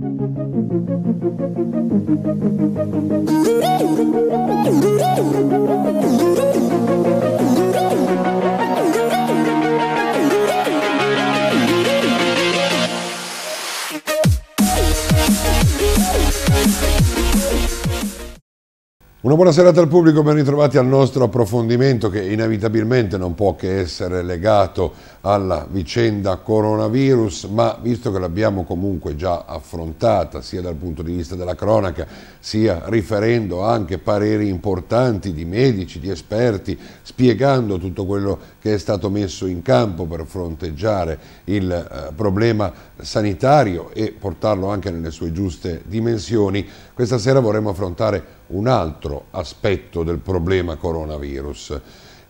200 300 Una buona serata al pubblico, ben ritrovati al nostro approfondimento che inevitabilmente non può che essere legato alla vicenda coronavirus, ma visto che l'abbiamo comunque già affrontata sia dal punto di vista della cronaca, sia riferendo anche pareri importanti di medici, di esperti, spiegando tutto quello che è stato messo in campo per fronteggiare il eh, problema sanitario e portarlo anche nelle sue giuste dimensioni, questa sera vorremmo affrontare un altro aspetto del problema coronavirus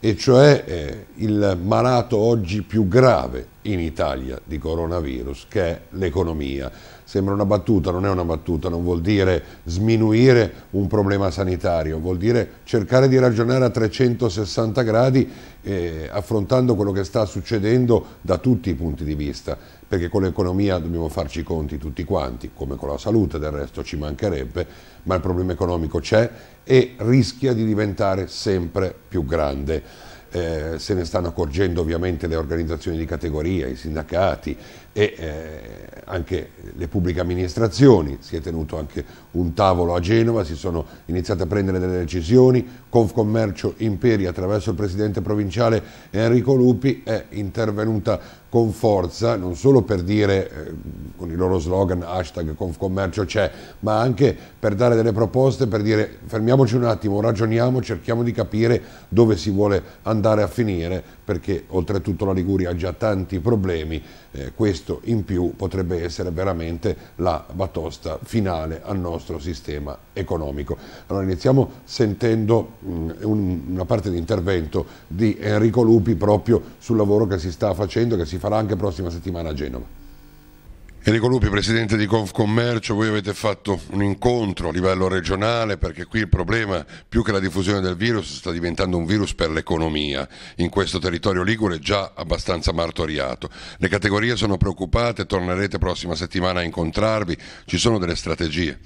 e cioè eh, il malato oggi più grave in Italia di coronavirus che è l'economia sembra una battuta, non è una battuta, non vuol dire sminuire un problema sanitario, vuol dire cercare di ragionare a 360 gradi eh, affrontando quello che sta succedendo da tutti i punti di vista, perché con l'economia dobbiamo farci i conti tutti quanti, come con la salute del resto ci mancherebbe, ma il problema economico c'è e rischia di diventare sempre più grande. Eh, se ne stanno accorgendo ovviamente le organizzazioni di categoria, i sindacati, e eh, anche le pubbliche amministrazioni, si è tenuto anche un tavolo a Genova, si sono iniziate a prendere delle decisioni, Confcommercio Imperi attraverso il presidente provinciale Enrico Lupi è intervenuta con forza, non solo per dire eh, con il loro slogan hashtag Confcommercio c'è, ma anche per dare delle proposte, per dire fermiamoci un attimo, ragioniamo, cerchiamo di capire dove si vuole andare a finire perché oltretutto la Liguria ha già tanti problemi, eh, questo in più potrebbe essere veramente la batosta finale al nostro sistema economico. Allora iniziamo sentendo mh, mm, un, una parte di intervento di Enrico Lupi proprio sul lavoro che si sta facendo, e che si farà anche prossima settimana a Genova. Enrico Lupi, presidente di Confcommercio, voi avete fatto un incontro a livello regionale perché qui il problema più che la diffusione del virus sta diventando un virus per l'economia in questo territorio ligure già abbastanza martoriato. Le categorie sono preoccupate, tornerete prossima settimana a incontrarvi, ci sono delle strategie?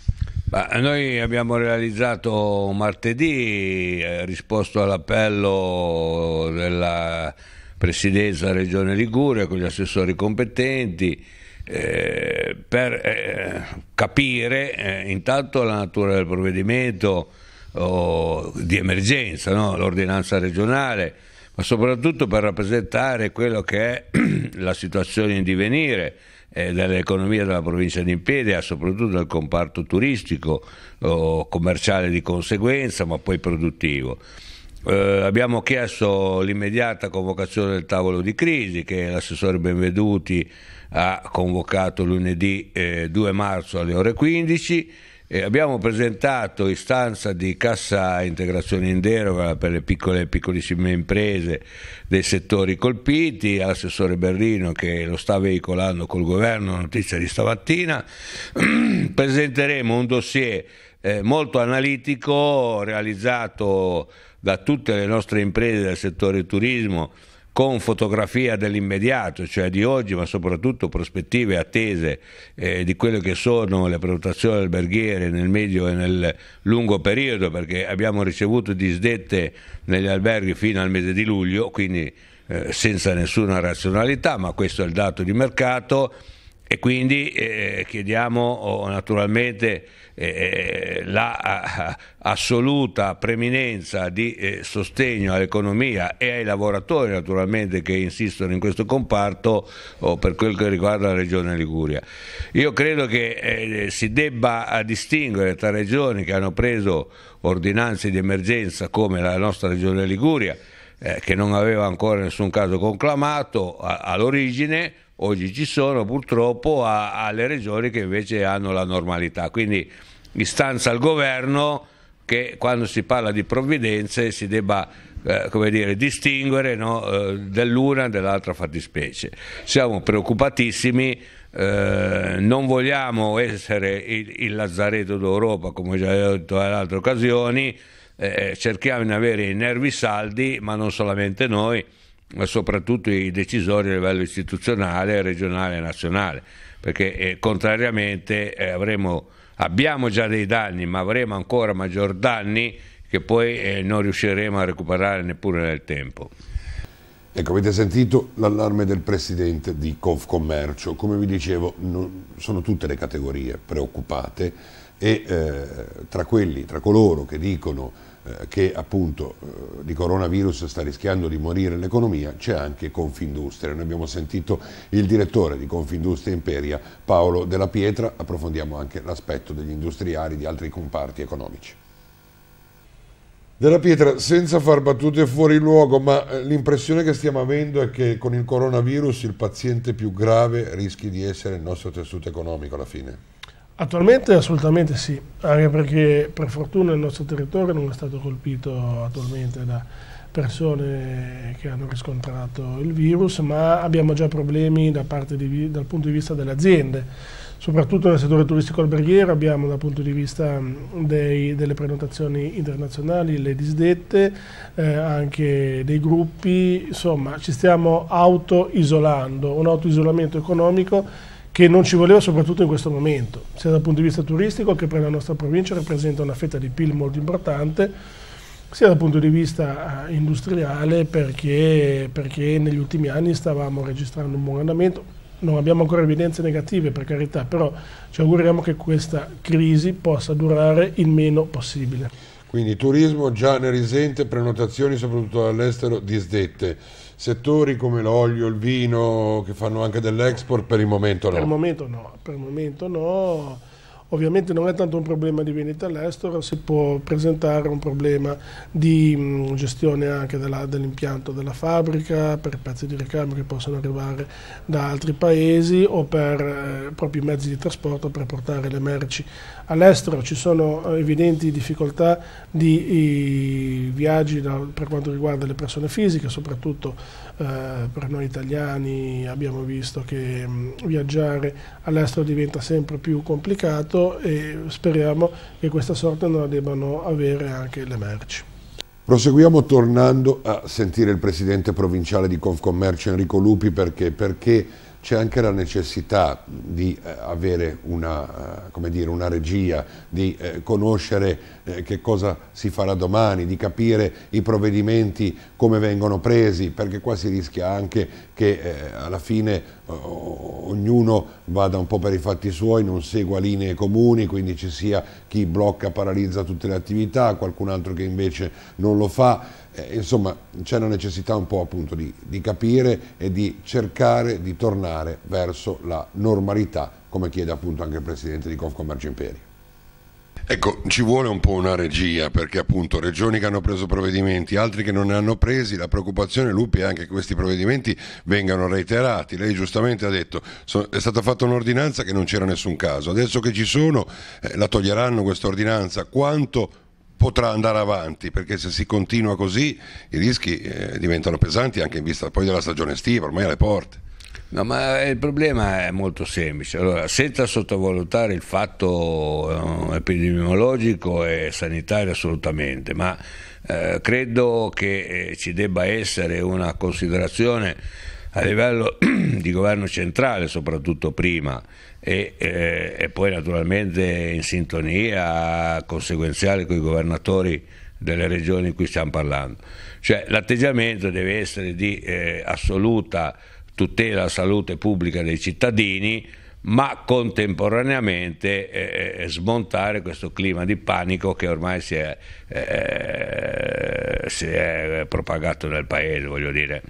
Bah, noi abbiamo realizzato martedì, eh, risposto all'appello della Presidenza Regione Ligure con gli assessori competenti eh, per eh, capire eh, intanto la natura del provvedimento oh, di emergenza, no? l'ordinanza regionale, ma soprattutto per rappresentare quello che è la situazione in divenire eh, dell'economia della provincia di Imperia, soprattutto del comparto turistico, commerciale di conseguenza, ma poi produttivo. Eh, abbiamo chiesto l'immediata convocazione del tavolo di crisi che l'assessore Benveduti ha convocato lunedì eh, 2 marzo alle ore 15. Eh, abbiamo presentato istanza di cassa integrazione in deroga per le piccole e piccolissime imprese dei settori colpiti all'assessore Berrino che lo sta veicolando col governo, notizia di stamattina. Presenteremo un dossier eh, molto analitico realizzato da tutte le nostre imprese del settore turismo con fotografia dell'immediato, cioè di oggi, ma soprattutto prospettive attese eh, di quelle che sono le prenotazioni alberghiere nel medio e nel lungo periodo, perché abbiamo ricevuto disdette negli alberghi fino al mese di luglio, quindi eh, senza nessuna razionalità, ma questo è il dato di mercato e quindi eh, chiediamo oh, naturalmente eh, l'assoluta eh, la, preminenza di eh, sostegno all'economia e ai lavoratori naturalmente che insistono in questo comparto oh, per quel che riguarda la regione Liguria. Io credo che eh, si debba eh, distinguere tra regioni che hanno preso ordinanze di emergenza come la nostra regione Liguria, che non aveva ancora nessun caso conclamato all'origine, oggi ci sono purtroppo a, alle regioni che invece hanno la normalità. Quindi istanza al governo che quando si parla di provvidenze si debba eh, come dire, distinguere no, eh, dell'una e dell'altra fattispecie. Siamo preoccupatissimi, eh, non vogliamo essere il, il lazzaretto d'Europa, come già ho detto in altre occasioni, eh, cerchiamo di avere i nervi saldi, ma non solamente noi soprattutto i decisori a livello istituzionale, regionale e nazionale, perché eh, contrariamente eh, avremo, abbiamo già dei danni, ma avremo ancora maggior danni che poi eh, non riusciremo a recuperare neppure nel tempo. Ecco, avete sentito l'allarme del presidente di Confcommercio. Come vi dicevo, non, sono tutte le categorie preoccupate e eh, tra quelli, tra coloro che dicono eh, che appunto eh, di coronavirus sta rischiando di morire l'economia, c'è anche Confindustria. Noi abbiamo sentito il direttore di Confindustria Imperia, Paolo Della Pietra, approfondiamo anche l'aspetto degli industriali di altri comparti economici. Della Pietra, senza far battute fuori luogo, ma eh, l'impressione che stiamo avendo è che con il coronavirus il paziente più grave rischi di essere il nostro tessuto economico alla fine. Attualmente assolutamente sì, anche perché per fortuna il nostro territorio non è stato colpito attualmente da persone che hanno riscontrato il virus, ma abbiamo già problemi da di, dal punto di vista delle aziende, soprattutto nel settore turistico alberghiero abbiamo dal punto di vista dei, delle prenotazioni internazionali le disdette, eh, anche dei gruppi, insomma ci stiamo auto-isolando, un auto-isolamento economico che non ci voleva soprattutto in questo momento, sia dal punto di vista turistico che per la nostra provincia rappresenta una fetta di PIL molto importante, sia dal punto di vista eh, industriale perché, perché negli ultimi anni stavamo registrando un buon andamento, non abbiamo ancora evidenze negative per carità, però ci auguriamo che questa crisi possa durare il meno possibile. Quindi turismo già ne risente, prenotazioni soprattutto all'estero disdette settori come l'olio, il vino, che fanno anche dell'export, per il momento no? Per il momento no, per il momento no. Ovviamente non è tanto un problema di vendita all'estero, si può presentare un problema di mm, gestione anche dell'impianto della fabbrica per pezzi di ricambio che possono arrivare da altri paesi o per eh, propri mezzi di trasporto per portare le merci all'estero. Ci sono eh, evidenti difficoltà di... I, viaggi da, per quanto riguarda le persone fisiche, soprattutto eh, per noi italiani abbiamo visto che mh, mm, viaggiare all'estero diventa sempre più complicato e speriamo che questa sorte non la debbano avere anche le merci. Proseguiamo tornando a sentire il presidente provinciale di Confcommercio Enrico Lupi perché, perché c'è anche la necessità di eh, avere una, eh, dire, una regia, di eh, conoscere che cosa si farà domani, di capire i provvedimenti come vengono presi, perché qua si rischia anche che alla fine ognuno vada un po' per i fatti suoi, non segua linee comuni, quindi ci sia chi blocca, paralizza tutte le attività, qualcun altro che invece non lo fa. Eh, insomma c'è la necessità un po' appunto di, di, capire e di cercare di tornare verso la normalità come chiede appunto anche il presidente di Confcommercio Imperio. Ecco, ci vuole un po' una regia perché appunto regioni che hanno preso provvedimenti, altri che non ne hanno presi, la preoccupazione Lupi è anche che questi provvedimenti vengano reiterati. Lei giustamente ha detto so, è stata fatta un'ordinanza che non c'era nessun caso, adesso che ci sono eh, la toglieranno questa ordinanza, quanto potrà andare avanti perché se si continua così i rischi eh, diventano pesanti anche in vista poi della stagione estiva, ormai alle porte. No, ma eh, il problema è molto semplice. Allora, senza sottovalutare il fatto eh, epidemiologico e sanitario assolutamente, ma eh, credo che eh, ci debba essere una considerazione a livello di governo centrale soprattutto prima e, eh, e poi naturalmente in sintonia conseguenziale con i governatori delle regioni di cui stiamo parlando. Cioè l'atteggiamento deve essere di eh, assoluta tutela della salute pubblica dei cittadini, ma contemporaneamente eh, eh, smontare questo clima di panico che ormai si è, eh, si è propagato nel paese, voglio dire.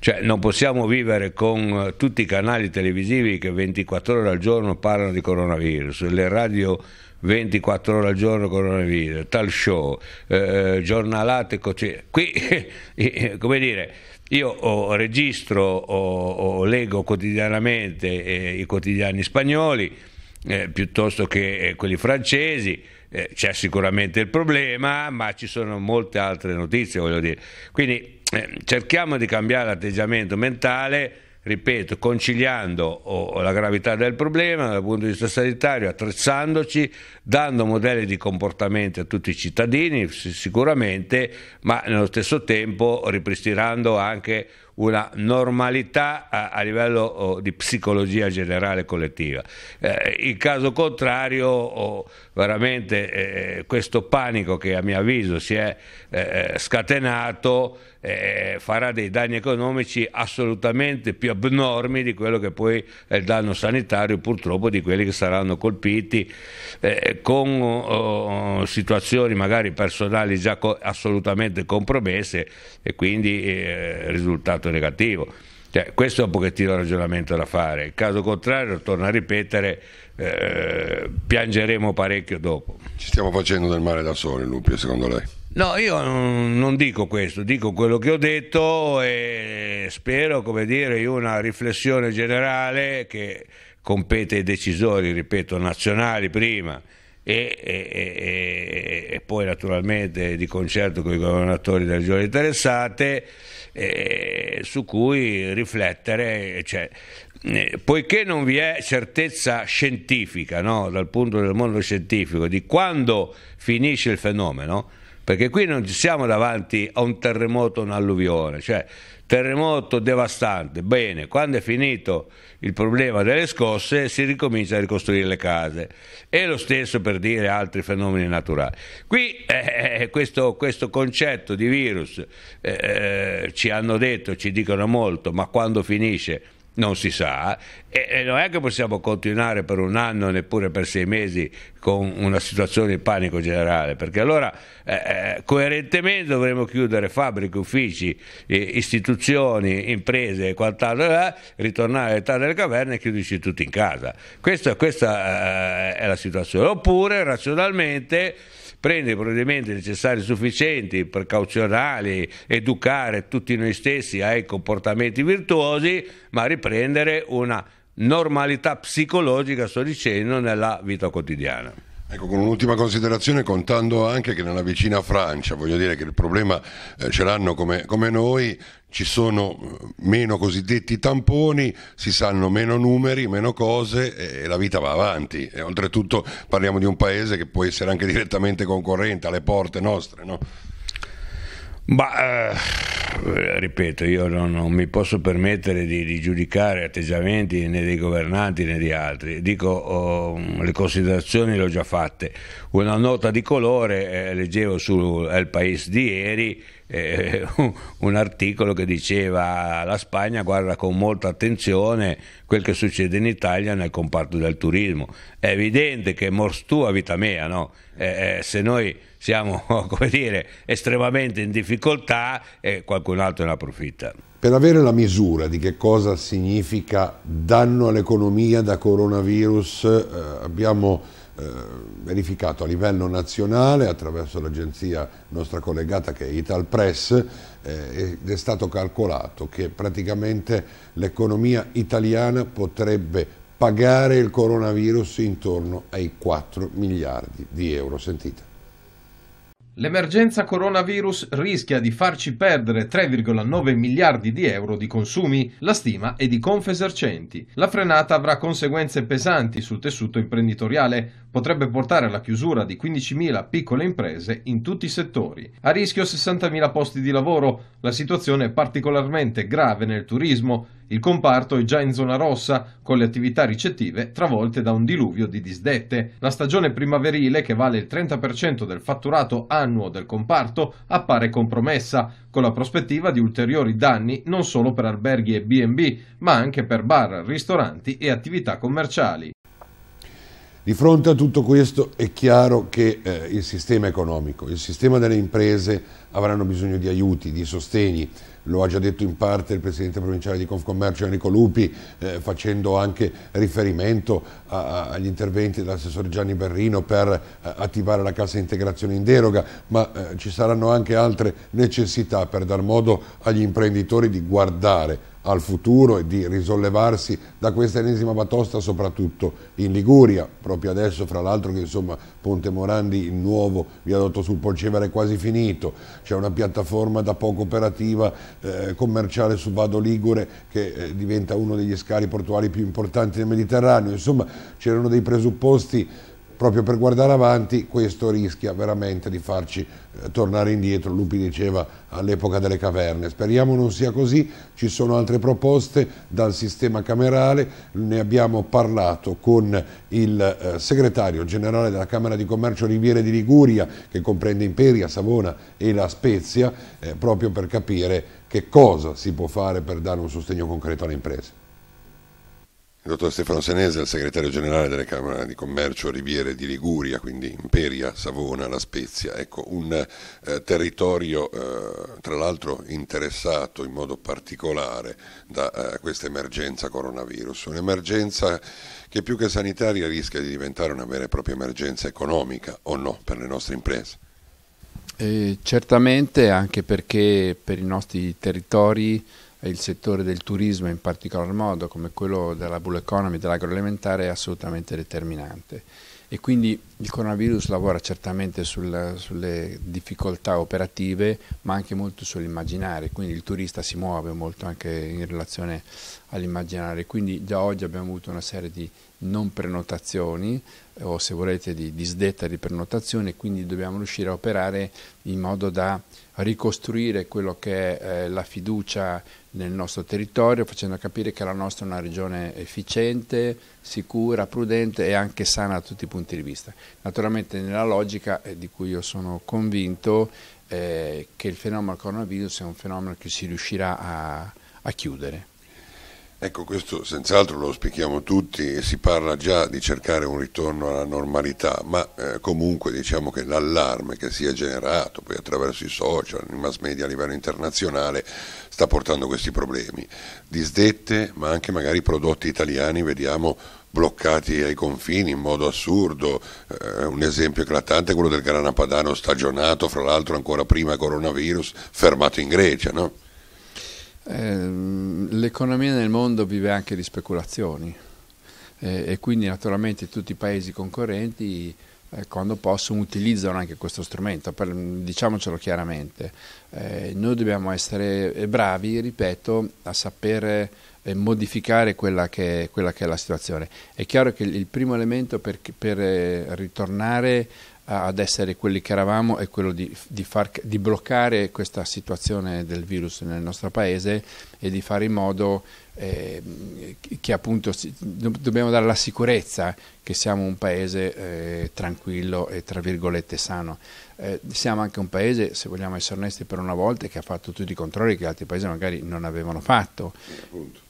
Cioè, non possiamo vivere con tutti i canali televisivi che 24 ore al giorno parlano di coronavirus, le radio 24 ore al giorno coronavirus, tal show, eh, eh giornalate, cioè, qui, come dire io oh, registro o oh, oh, leggo quotidianamente eh, i quotidiani spagnoli eh, piuttosto che eh, quelli francesi, eh, c'è sicuramente il problema, ma ci sono molte altre notizie, voglio dire. Quindi eh, cerchiamo di cambiare l'atteggiamento mentale ripeto, conciliando oh, la gravità del problema dal punto di vista sanitario, attrezzandoci, dando modelli di comportamento a tutti i cittadini sicuramente, ma nello stesso tempo ripristinando anche una normalità a, a livello oh, di psicologia generale collettiva. Eh, in caso contrario, oh, veramente eh, eh, questo panico che a mio avviso si è eh, eh scatenato eh, farà dei danni economici assolutamente più abnormi di quello che poi è il danno sanitario purtroppo di quelli che saranno colpiti eh, con oh, oh situazioni magari personali già co- assolutamente compromesse e quindi eh, risultato negativo. Cioè, questo è un pochettino il ragionamento da fare, in caso contrario, torno a ripetere, eh, piangeremo parecchio dopo. Ci stiamo facendo del male da soli, Lupi, secondo lei? No, io non dico questo, dico quello che ho detto e spero, come dire, in una riflessione generale che compete ai decisori, ripeto, nazionali prima e, e, e, e poi naturalmente di concerto con i governatori delle regioni interessate, eh, su cui riflettere. Cioè, eh, poiché non vi è certezza scientifica, no, dal punto del mondo scientifico, di quando finisce il fenomeno, perché qui non siamo davanti a un terremoto, un'alluvione, cioè terremoto devastante, bene, quando è finito il problema delle scosse si ricomincia a ricostruire le case e lo stesso per dire altri fenomeni naturali. Qui eh, eh questo, questo, concetto di virus eh, eh, ci hanno detto, ci dicono molto, ma quando finisce non si sa, e, e, non è che possiamo continuare per un anno, neppure per sei mesi, con una situazione di panico generale, perché allora eh, eh coerentemente dovremmo chiudere fabbriche, uffici, istituzioni, imprese e quant'altro, eh, ritornare all'età delle caverne e chiuderci tutti in casa. Questa, questa eh, è la situazione. Oppure razionalmente prendere i provvedimenti necessari e sufficienti, precauzionali, educare tutti noi stessi ai comportamenti virtuosi, ma riprendere una normalità psicologica, sto dicendo, nella vita quotidiana. Ecco, con un'ultima considerazione, contando anche che nella vicina Francia, voglio dire che il problema eh, ce l'hanno come, come, noi, ci sono eh, meno cosiddetti tamponi, si sanno meno numeri, meno cose e, e la vita va avanti. E oltretutto parliamo di un paese che può essere anche direttamente concorrente alle porte nostre, no? Ma eh, ripeto, io non, non, mi posso permettere di, di, giudicare atteggiamenti né dei governanti né di altri. Dico, oh, le considerazioni le ho già fatte. Una nota di colore eh, leggevo su El País di ieri eh, un articolo che diceva la Spagna guarda con molta attenzione quel che succede in Italia nel comparto del turismo. È evidente che mors tua vita mia, no? eh, eh, se noi siamo come dire, estremamente in difficoltà eh, qualcun altro ne approfitta. Per avere la misura di che cosa significa danno all'economia da coronavirus eh, abbiamo eh, verificato a livello nazionale attraverso l'agenzia nostra collegata che è Italpress eh, ed è stato calcolato che praticamente l'economia italiana potrebbe pagare il coronavirus intorno ai 4 miliardi di euro. Sentite. L'emergenza coronavirus rischia di farci perdere 3,9 miliardi di euro di consumi, la stima è di Confesercenti. La frenata avrà conseguenze pesanti sul tessuto imprenditoriale, potrebbe portare alla chiusura di 15.000 piccole imprese in tutti i settori. A rischio 60.000 posti di lavoro, la situazione è particolarmente grave nel turismo, il comparto è già in zona rossa, con le attività ricettive travolte da un diluvio di disdette. La stagione primaverile, che vale il 30% del fatturato annuo del comparto, appare compromessa, con la prospettiva di ulteriori danni non solo per alberghi e B&B, ma anche per bar, ristoranti e attività commerciali. Di fronte a tutto questo è chiaro che eh, il sistema economico, il sistema delle imprese avranno bisogno di aiuti, di sostegni, lo ha già detto in parte il presidente provinciale di Confcommercio Enrico Lupi, eh, facendo anche riferimento a, a, agli interventi dell'assessore Gianni Berrino per a, eh, attivare la cassa integrazione in deroga, ma eh, ci saranno anche altre necessità per dar modo agli imprenditori di guardare al futuro e di risollevarsi da questa ennesima batosta soprattutto in Liguria, proprio adesso fra l'altro che insomma Ponte Morandi il nuovo viadotto sul Polcevera è quasi finito, c'è una piattaforma da poco operativa eh, commerciale su Vado Ligure che eh, diventa uno degli scali portuali più importanti del Mediterraneo, insomma c'erano dei presupposti proprio per guardare avanti questo rischia veramente di farci eh, tornare indietro, Lupi diceva all'epoca delle caverne. Speriamo non sia così, ci sono altre proposte dal sistema camerale, ne abbiamo parlato con il eh, segretario generale della Camera di Commercio Riviere di Liguria, che comprende Imperia, Savona e La Spezia, eh, proprio per capire che cosa si può fare per dare un sostegno concreto alle imprese. Il dottor Stefano Senese è il segretario generale delle Camere di Commercio Riviere di Liguria, quindi Imperia, Savona, La Spezia, ecco, un eh, territorio eh, tra l'altro interessato in modo particolare da eh, questa emergenza coronavirus, un'emergenza che più che sanitaria rischia di diventare una vera e propria emergenza economica o no per le nostre imprese. Eh, certamente anche perché per i nostri territori il settore del turismo in particolar modo, come quello della bull economy, dell'agroalimentare, è assolutamente determinante. E quindi il coronavirus lavora certamente sul, sulle difficoltà operative, ma anche molto sull'immaginare. quindi il turista si muove molto anche in relazione all'immaginare. Quindi già oggi abbiamo avuto una serie di non prenotazioni eh, o se volete di disdetta di prenotazione, quindi dobbiamo riuscire a operare in modo da ricostruire quello che è eh, la fiducia nel nostro territorio, facendo capire che la nostra è una regione efficiente, sicura, prudente e anche sana da tutti i punti di vista. Naturalmente nella logica eh, di cui io sono convinto eh, che il fenomeno coronavirus è un fenomeno che si riuscirà a, a chiudere. Ecco, questo senz'altro lo spieghiamo tutti e si parla già di cercare un ritorno alla normalità, ma eh, comunque diciamo che l'allarme che si è generato poi attraverso i social, i mass media a livello internazionale sta portando questi problemi. Disdette, ma anche magari prodotti italiani, vediamo bloccati ai confini in modo assurdo, eh, un esempio eclatante è quello del grana padano stagionato, fra l'altro ancora prima coronavirus, fermato in Grecia, no? Ehm, l'economia nel mondo vive anche di speculazioni eh, e quindi naturalmente tutti i paesi concorrenti eh, quando possono utilizzano anche questo strumento, per, diciamocelo chiaramente. Eh, noi dobbiamo essere eh, bravi, ripeto, a sapere eh, modificare quella che, quella che, è la situazione. È chiaro che il primo elemento per, per eh, ritornare ad essere quelli che eravamo è quello di, di, far, di, bloccare questa situazione del virus nel nostro paese e di fare in modo eh, che appunto si, dobbiamo dare la sicurezza che siamo un paese eh, tranquillo e tra virgolette sano. Eh, siamo anche un paese, se vogliamo essere onesti per una volta, che ha fatto tutti i controlli che altri paesi magari non avevano fatto.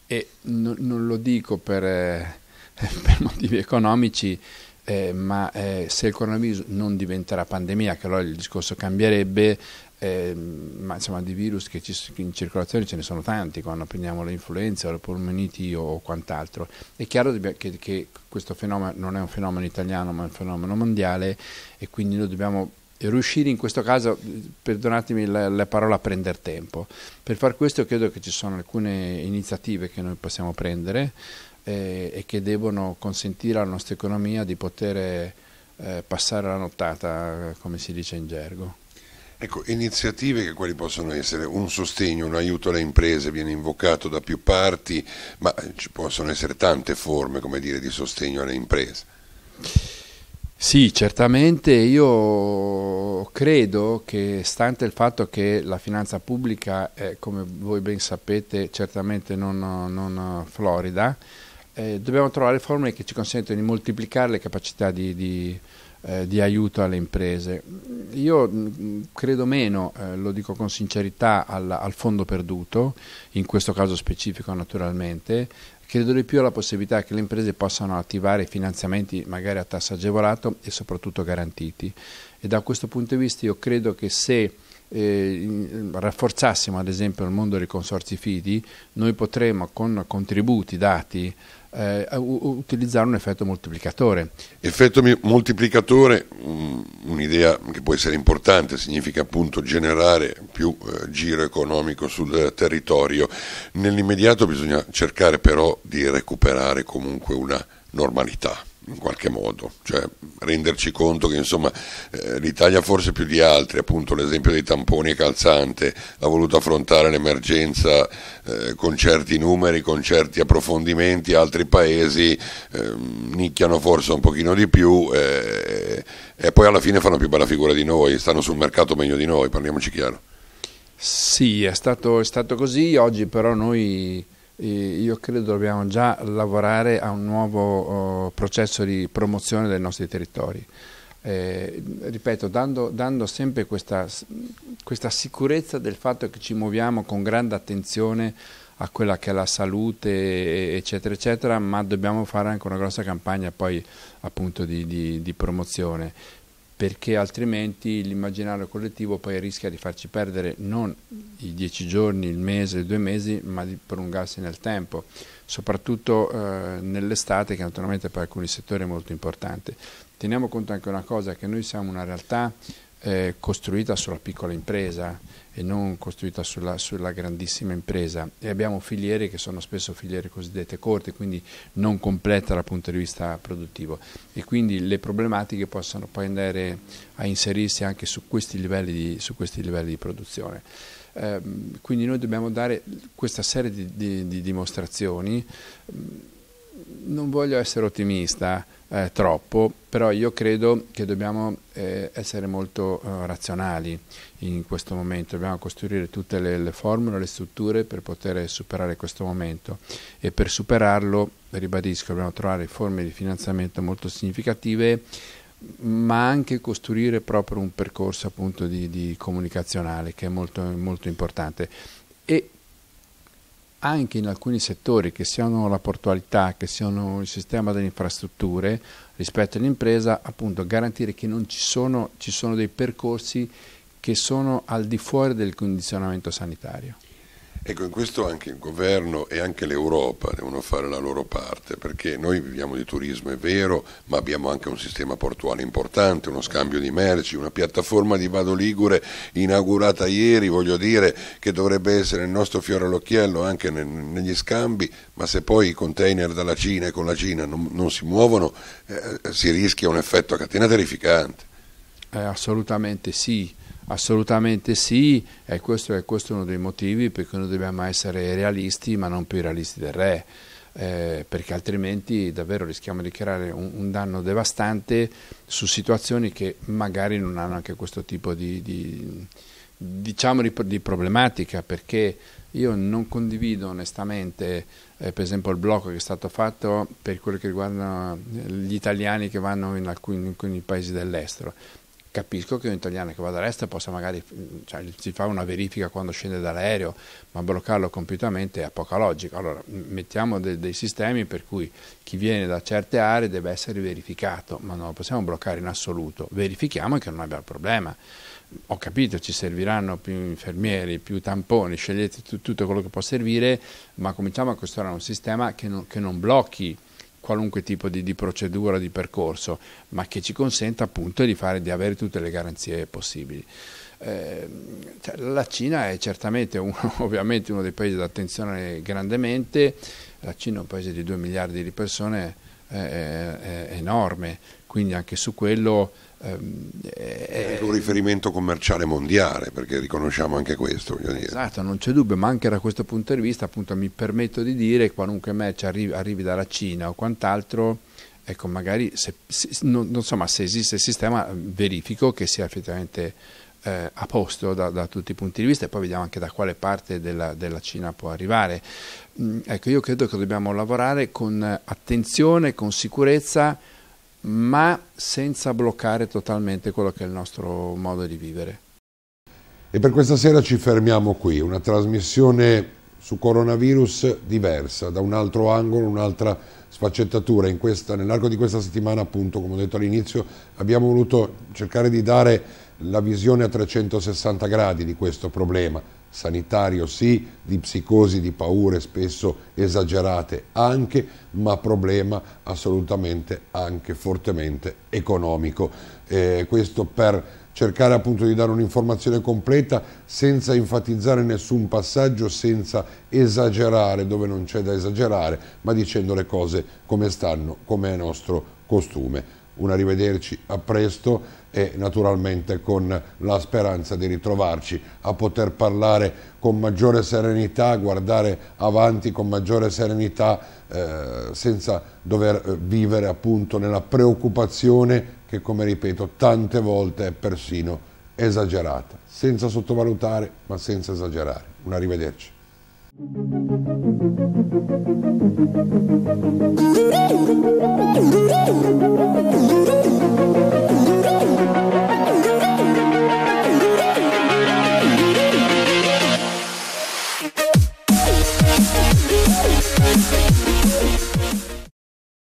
E no, non lo dico per, eh, per motivi economici eh, ma eh, se il coronavirus non diventerà pandemia, che allora il discorso cambierebbe, eh, ma insomma di virus che, ci, in circolazione ce ne sono tanti quando prendiamo l'influenza, le polmoniti o, o quant'altro. È chiaro che, che, questo fenomeno non è un fenomeno italiano ma è un fenomeno mondiale e quindi noi dobbiamo riuscire in questo caso, perdonatemi la, la parola, a prendere tempo. Per far questo credo che ci sono alcune iniziative che noi possiamo prendere e, e che devono consentire alla nostra economia di poter eh, passare la nottata, eh, come si dice in gergo. Ecco, iniziative che quali possono essere? Un sostegno, un aiuto alle imprese viene invocato da più parti, ma ci possono essere tante forme, come dire, di sostegno alle imprese. Sì, certamente io credo che stante il fatto che la finanza pubblica è, come voi ben sapete, certamente non, non florida, eh, dobbiamo trovare formule che ci consentano di moltiplicare le capacità di, di, eh, di aiuto alle imprese. Io mm, credo meno, eh, lo dico con sincerità, al, al fondo perduto, in questo caso specifico naturalmente, credo di più alla possibilità che le imprese possano attivare finanziamenti magari a tasso agevolato e soprattutto garantiti. E da questo punto di vista io credo che se eh, rafforzassimo ad esempio il mondo dei consorzi fidi, noi potremmo con contributi dati eh, utilizzare un effetto moltiplicatore. Effetto moltiplicatore, mm, un'idea che può essere importante, significa appunto generare più eh, giro economico sul eh, territorio. Nell'immediato bisogna cercare però di recuperare comunque una normalità in qualche modo, cioè renderci conto che insomma, eh, l'Italia forse più di altri, appunto l'esempio dei tamponi e calzante, ha voluto affrontare l'emergenza eh, con certi numeri, con certi approfondimenti, altri paesi eh, nicchiano forse un pochino di più eh, e poi alla fine fanno più bella figura di noi, stanno sul mercato meglio di noi, parliamoci chiaro. Sì, è stato, è stato così, oggi però noi io credo dobbiamo già lavorare a un nuovo oh, processo di promozione dei nostri territori. Eh, ripeto, dando, dando sempre questa, questa, sicurezza del fatto che ci muoviamo con grande attenzione a quella che è la salute, eccetera, eccetera, ma dobbiamo fare anche una grossa campagna poi appunto di, di, di promozione perché altrimenti l'immaginario collettivo poi rischia di farci perdere non i dieci giorni, il mese, i due mesi, ma di prolungarsi nel tempo, soprattutto eh, nell'estate che naturalmente per alcuni settori è molto importante. Teniamo conto anche una cosa, che noi siamo una realtà eh, costruita sulla piccola impresa e non costruita sulla, sulla, grandissima impresa e abbiamo filiere che sono spesso filiere cosiddette corte, quindi non complete dal punto di vista produttivo e quindi le problematiche possono poi andare a inserirsi anche su questi livelli di, questi livelli di produzione. Eh, quindi noi dobbiamo dare questa serie di, di, di dimostrazioni, non voglio essere ottimista, eh, troppo, però io credo che dobbiamo eh, essere molto eh, razionali in questo momento, dobbiamo costruire tutte le, le formule, le strutture per poter superare questo momento e per superarlo, ribadisco, dobbiamo trovare forme di finanziamento molto significative ma anche costruire proprio un percorso appunto di, di comunicazionale che è molto, molto importante e anche in alcuni settori, che siano la portualità, che siano il sistema delle infrastrutture, rispetto all'impresa, appunto garantire che non ci sono, ci sono dei percorsi che sono al di fuori del condizionamento sanitario. Ecco, in questo anche il governo e anche l'Europa devono fare la loro parte, perché noi viviamo di turismo, è vero, ma abbiamo anche un sistema portuale importante, uno scambio di merci, una piattaforma di Vado Ligure inaugurata ieri, voglio dire, che dovrebbe essere il nostro fiore all'occhiello anche negli scambi, ma se poi i container dalla Cina e con la Cina non, non si muovono, eh, si rischia un effetto a catena terrificante. Eh, assolutamente sì. Assolutamente sì, e questo è, questo è uno dei motivi per cui noi dobbiamo essere realisti, ma non più realisti del re. Eh, perché altrimenti davvero rischiamo di creare un, un, danno devastante su situazioni che magari non hanno anche questo tipo di, di diciamo di, di, problematica perché io non condivido onestamente eh, per esempio il blocco che è stato fatto per quello che riguarda gli italiani che vanno in alcuni, in alcuni paesi dell'estero capisco che un italiano che va dall'estero possa magari, cioè, si fa una verifica quando scende dall'aereo, ma bloccarlo compiutamente è poca logica. Allora mettiamo de- dei sistemi per cui chi viene da certe aree deve essere verificato, ma non lo possiamo bloccare in assoluto. Verifichiamo che non abbia il problema. Ho capito, ci serviranno più infermieri, più tamponi, scegliete t- tutto quello che può servire, ma cominciamo a costruire un sistema che non, che non blocchi qualunque tipo di, di, procedura, di percorso, ma che ci consenta appunto di, fare, di avere tutte le garanzie possibili. Eh, la Cina è certamente uno, ovviamente uno dei paesi da attenzione grandemente, la Cina è un paese di 2 miliardi di persone, è, è, è enorme, quindi anche su quello Ehm, è eh, un riferimento commerciale mondiale perché riconosciamo anche questo esatto non c'è dubbio ma anche da questo punto di vista appunto mi permetto di dire qualunque match arrivi, arrivi dalla Cina o quant'altro ecco magari se, se, non, insomma, se, esiste il sistema verifico che sia effettivamente eh, a posto da, da, tutti i punti di vista e poi vediamo anche da quale parte della, della Cina può arrivare mm, ecco io credo che dobbiamo lavorare con attenzione con sicurezza ma senza bloccare totalmente quello che è il nostro modo di vivere. E per questa sera ci fermiamo qui, una trasmissione su coronavirus diversa, da un altro angolo, un'altra sfaccettatura. nell'arco di questa settimana, appunto, come ho detto all'inizio, abbiamo voluto cercare di dare la visione a 360 gradi di questo problema, sanitario sì, di psicosi, di paure spesso esagerate anche, ma problema assolutamente anche fortemente economico. Eh, questo per cercare appunto di dare un'informazione completa senza enfatizzare nessun passaggio, senza esagerare dove non c'è da esagerare, ma dicendo le cose come stanno, come è nostro costume un arrivederci a presto e naturalmente con la speranza di ritrovarci a poter parlare con maggiore serenità, guardare avanti con maggiore serenità eh, senza dover eh, vivere appunto nella preoccupazione che come ripeto tante volte è persino esagerata, senza sottovalutare ma senza esagerare. Un arrivederci. Thank you.